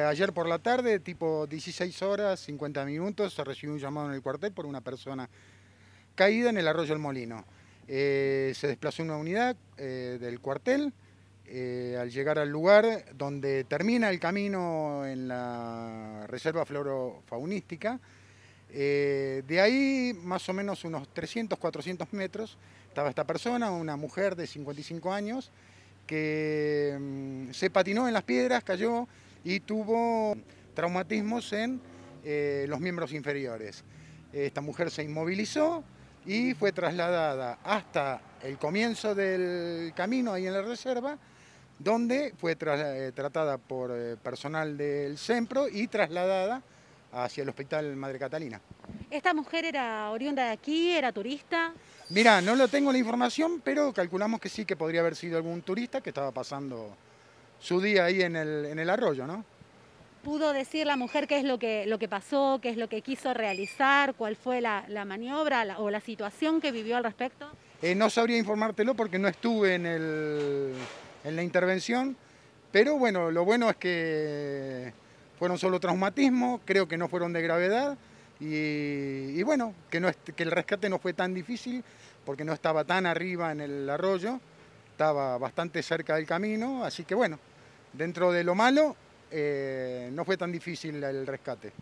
Eh, ayer por la tarde, tipo 16 horas 50 minutos, se recibió un llamado en el cuartel por una persona caída en el arroyo El Molino. Eh, se desplazó una unidad eh, del cuartel. al llegar al lugar donde termina el camino en la reserva florofaunística, de ahí más o menos unos 300, 400 metros, estaba esta persona, una mujer de 55 años, que mm, se patinó en las piedras, cayó, y tuvo traumatismos en eh, los miembros inferiores. Esta mujer se inmovilizó y fue trasladada hasta el comienzo del camino ahí en la reserva, donde fue eh, tratada por eh, personal del CEMPRO y trasladada hacia el Hospital Madre Catalina. ¿Esta mujer era oriunda de aquí, era turista? Mira, no lo tengo la información, pero calculamos que sí, que podría haber sido algún turista que estaba pasando su día ahí en el, en el arroyo, ¿no? pudo decir la mujer qué es lo que, lo que pasó, qué es lo que quiso realizar, cuál fue la, maniobra o la situación que vivió al respecto? Eh, no sabría informártelo porque no estuve en, el, en, la intervención, pero bueno, lo bueno es que fueron solo traumatismos, creo que no fueron de gravedad y, bueno, que, no, que el rescate no fue tan difícil porque no estaba tan arriba en el arroyo, estaba bastante cerca del camino, así que bueno, Dentro de lo malo, eh, no fue tan difícil el rescate.